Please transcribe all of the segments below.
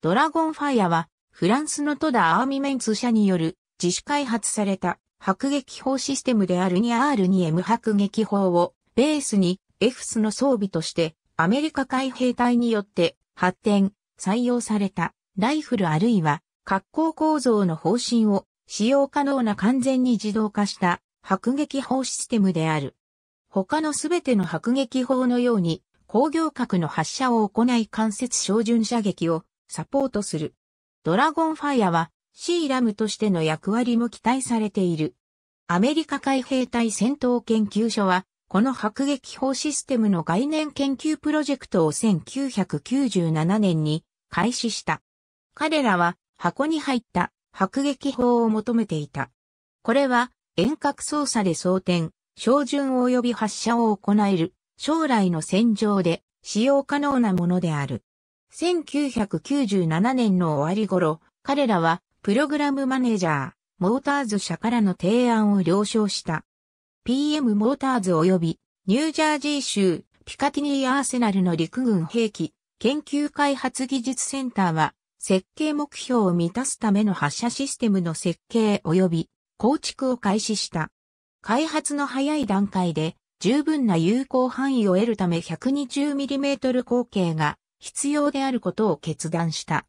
ドラゴンファイアは、フランスのトダ・アーミメンツ社による自主開発された迫撃砲システムであるニア r 2 m 迫撃砲をベースに f スの装備としてアメリカ海兵隊によって発展、採用されたライフルあるいは格好構造の方針を使用可能な完全に自動化した迫撃砲システムである。他のすべての迫撃砲のように工業核の発射を行い間接照準射撃をサポートする。ドラゴンファイアは C ラムとしての役割も期待されている。アメリカ海兵隊戦闘研究所は、この迫撃砲システムの概念研究プロジェクトを1997年に開始した。彼らは箱に入った迫撃砲を求めていた。これは遠隔操作で装填、照準及び発射を行える将来の戦場で使用可能なものである。1997年の終わり頃、彼らは、プログラムマネージャー、モーターズ社からの提案を了承した。PM モーターズ及び、ニュージャージー州、ピカティニーアーセナルの陸軍兵器、研究開発技術センターは、設計目標を満たすための発射システムの設計及び構築を開始した。開発の早い段階で十分な有効範囲を得るため 120mm 口径が必要であることを決断した。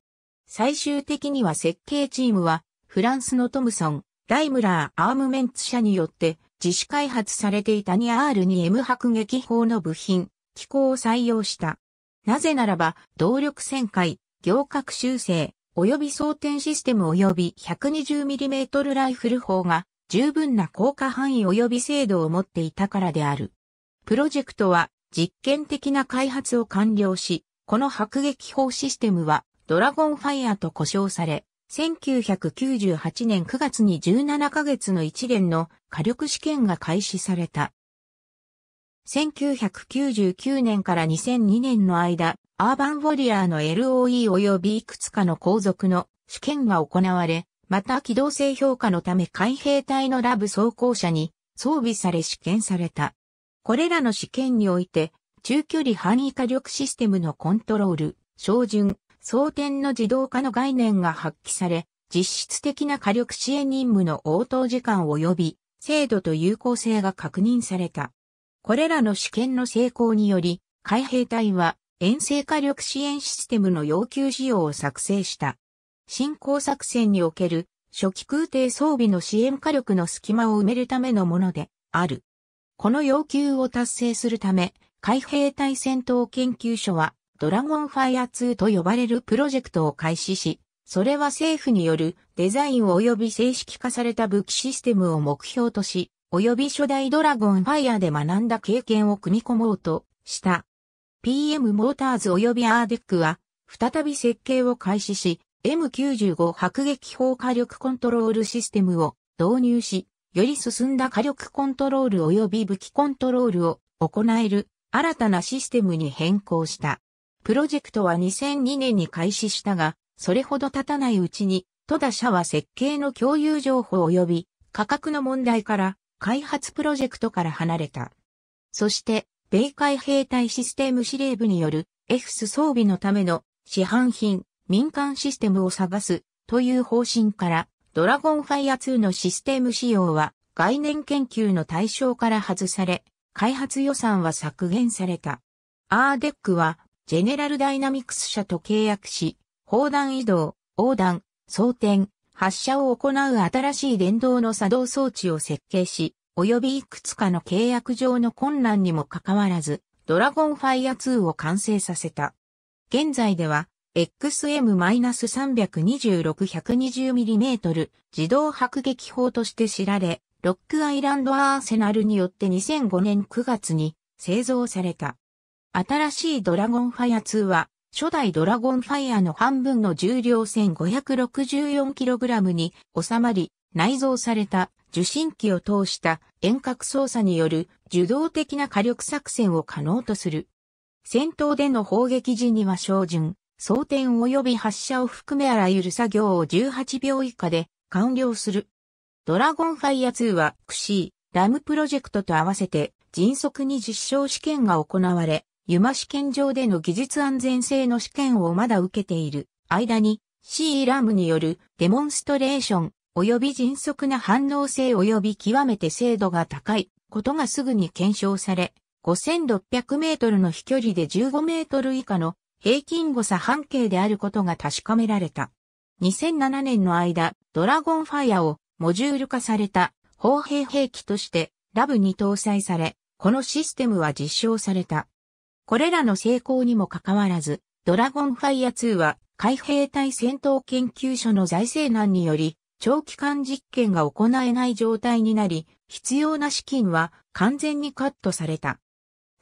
最終的には設計チームは、フランスのトムソン、ライムラー・アームメンツ社によって自主開発されていたニ 2R2M 迫撃砲の部品、機構を採用した。なぜならば、動力旋回、行革修正、及び装填システム及び 120mm ライフル砲が十分な効果範囲及び精度を持っていたからである。プロジェクトは実験的な開発を完了し、この迫撃砲システムはドラゴンファイアと呼称され、1998年9月に17ヶ月の一連の火力試験が開始された。1999年から2002年の間、アーバンウォリアーの LOE 及びいくつかの皇族の試験が行われ、また機動性評価のため海兵隊のラブ装甲車に装備され試験された。これらの試験において中距離範囲火力システムのコントロール、照準、装填の自動化の概念が発揮され、実質的な火力支援任務の応答時間及び、精度と有効性が確認された。これらの試験の成功により、海兵隊は遠征火力支援システムの要求仕様を作成した。進行作戦における初期空挺装備の支援火力の隙間を埋めるためのものである。この要求を達成するため、海兵隊戦闘研究所は、ドラゴンファイア2と呼ばれるプロジェクトを開始し、それは政府によるデザイン及び正式化された武器システムを目標とし、及び初代ドラゴンファイアで学んだ経験を組み込もうとした。PM モーターズ及びアーデックは、再び設計を開始し、M95 迫撃砲火力コントロールシステムを導入し、より進んだ火力コントロール及び武器コントロールを行える新たなシステムに変更した。プロジェクトは2002年に開始したが、それほど経たないうちに、戸田社は設計の共有情報及び価格の問題から開発プロジェクトから離れた。そして、米海兵隊システム司令部による F ス装備のための市販品、民間システムを探すという方針から、ドラゴンファイア2のシステム仕様は概念研究の対象から外され、開発予算は削減された。アーデックは、ジェネラルダイナミクス社と契約し、砲弾移動、横断、装填、発射を行う新しい電動の作動装置を設計し、及びいくつかの契約上の困難にもかかわらず、ドラゴンファイア2を完成させた。現在では、XM-326-120mm 自動迫撃砲として知られ、ロックアイランドアーセナルによって2005年9月に製造された。新しいドラゴンファイア2は、初代ドラゴンファイアの半分の重量 1564kg に収まり、内蔵された受信機を通した遠隔操作による受動的な火力作戦を可能とする。戦闘での砲撃時には照準、装填及び発射を含めあらゆる作業を18秒以下で完了する。ドラゴンファイア2は、クシー、ラムプロジェクトと合わせて、迅速に実証試験が行われ、ユマ試験場での技術安全性の試験をまだ受けている間に C ラムによるデモンストレーション及び迅速な反応性及び極めて精度が高いことがすぐに検証され5600メートルの飛距離で15メートル以下の平均誤差半径であることが確かめられた。2007年の間、ドラゴンファイアをモジュール化された砲兵兵器としてラブに搭載され、このシステムは実証された。これらの成功にもかかわらず、ドラゴンファイア2は海兵隊戦闘研究所の財政難により、長期間実験が行えない状態になり、必要な資金は完全にカットされた。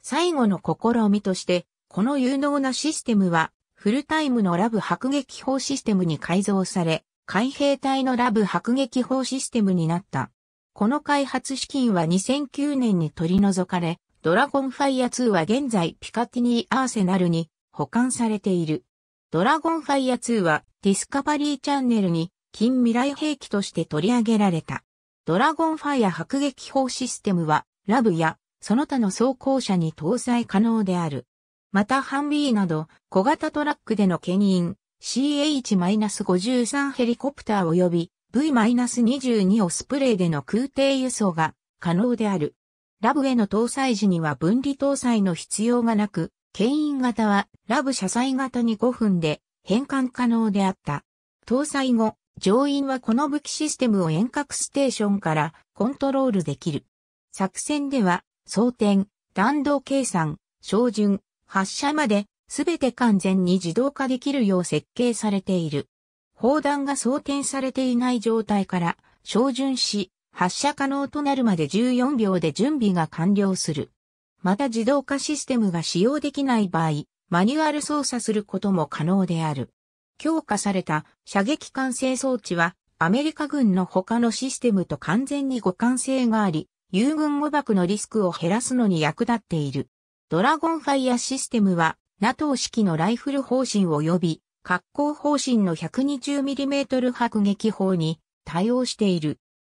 最後の試みとして、この有能なシステムは、フルタイムのラブ迫撃砲システムに改造され、海兵隊のラブ迫撃砲システムになった。この開発資金は2009年に取り除かれ、ドラゴンファイア2は現在ピカティニーアーセナルに保管されている。ドラゴンファイア2はディスカバリーチャンネルに近未来兵器として取り上げられた。ドラゴンファイア迫撃砲システムはラブやその他の装甲車に搭載可能である。またハンビーなど小型トラックでの牽引、CH-53 ヘリコプター及び V-22 オスプレイでの空挺輸送が可能である。ラブへの搭載時には分離搭載の必要がなく、牽引型はラブ車載型に5分で変換可能であった。搭載後、乗員はこの武器システムを遠隔ステーションからコントロールできる。作戦では、装填、弾道計算、照準、発射まですべて完全に自動化できるよう設計されている。砲弾が装填されていない状態から照準し、発射可能となるまで14秒で準備が完了する。また自動化システムが使用できない場合、マニュアル操作することも可能である。強化された射撃管制装置はアメリカ軍の他のシステムと完全に互換性があり、友軍誤爆のリスクを減らすのに役立っている。ドラゴンファイアシステムは NATO 式のライフル方針及び、格好方針の 120mm 迫撃砲に対応している。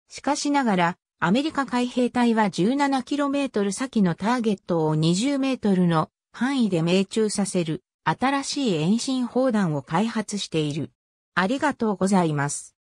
しかしながら、アメリカ海兵隊は 17km 先のターゲットを 20m の範囲で命中させる新しい遠心砲弾を開発している。ありがとうございます。